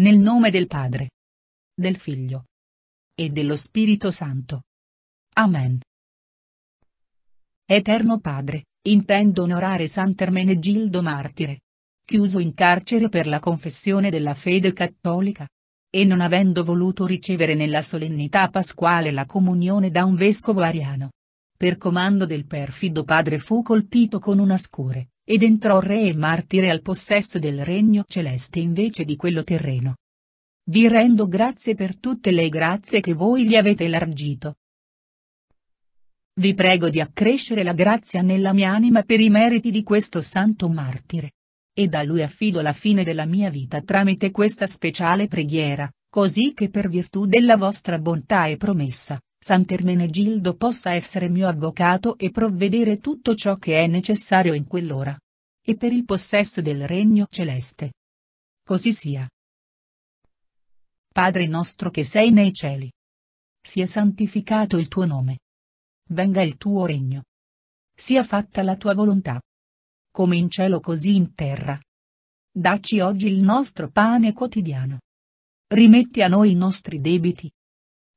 Nel nome del Padre. Del Figlio. E dello Spirito Santo. Amen. Eterno Padre, intendo onorare Sant'Ermenegildo Martire. Chiuso in carcere per la confessione della fede cattolica. E non avendo voluto ricevere nella solennità pasquale la comunione da un vescovo ariano. Per comando del perfido padre fu colpito con una scure, ed entrò re e martire al possesso del regno celeste invece di quello terreno. Vi rendo grazie per tutte le grazie che voi gli avete elargito. Vi prego di accrescere la grazia nella mia anima per i meriti di questo santo martire. Ed a lui affido la fine della mia vita tramite questa speciale preghiera, così che per virtù della vostra bontà e promessa, Sant'Ermenegildo possa essere mio avvocato e provvedere tutto ciò che è necessario in quell'ora. E per il possesso del regno celeste. Così sia. Padre nostro che sei nei cieli. Sia santificato il tuo nome. Venga il tuo regno. Sia fatta la tua volontà. Come in cielo così in terra. Dacci oggi il nostro pane quotidiano. Rimetti a noi i nostri debiti